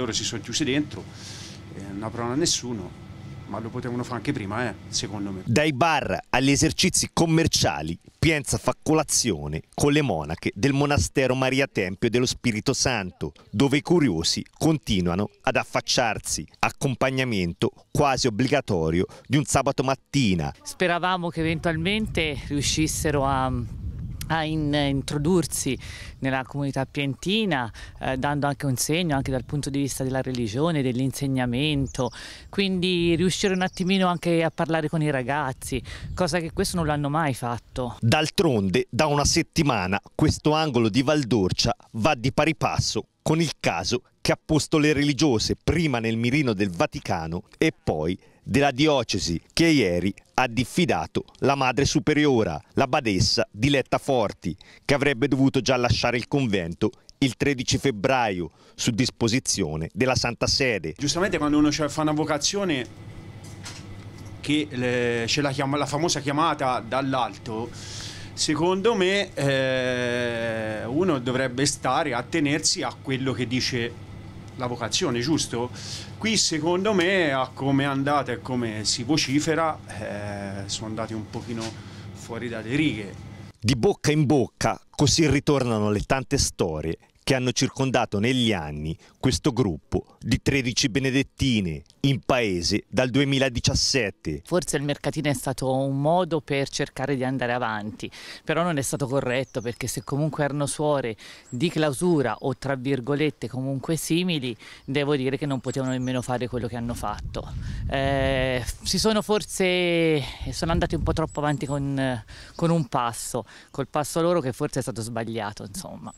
loro si sono chiusi dentro, eh, non aprono a nessuno, ma lo potevano fare anche prima, eh, secondo me. Dai bar agli esercizi commerciali, Pienza fa colazione con le monache del monastero Maria Tempio dello Spirito Santo, dove i curiosi continuano ad affacciarsi, accompagnamento quasi obbligatorio di un sabato mattina. Speravamo che eventualmente riuscissero a a in, introdursi nella comunità pientina, eh, dando anche un segno anche dal punto di vista della religione, dell'insegnamento, quindi riuscire un attimino anche a parlare con i ragazzi, cosa che questo non l'hanno mai fatto. D'altronde, da una settimana questo angolo di Valdorcia va di pari passo con il caso che appostò religiose prima nel mirino del Vaticano e poi della diocesi che ieri ha diffidato la madre superiora, la badessa Diletta Forti, che avrebbe dovuto già lasciare il convento il 13 febbraio su disposizione della Santa Sede. Giustamente quando uno fa una vocazione che eh, c'è la, la, famosa chiamata dall'alto, secondo me eh, uno dovrebbe stare a tenersi a quello che dice la vocazione, giusto? Qui secondo me, a come è andata e come si vocifera, eh, sono andati un pochino fuori dalle righe. Di bocca in bocca, così ritornano le tante storie che hanno circondato negli anni questo gruppo di 13 benedettine in paese dal 2017. Forse il mercatino è stato un modo per cercare di andare avanti, però non è stato corretto perché se comunque erano suore di clausura o tra virgolette comunque simili, devo dire che non potevano nemmeno fare quello che hanno fatto. Eh, si sono forse sono andati un po' troppo avanti con, con un passo, col passo loro che forse è stato sbagliato, insomma.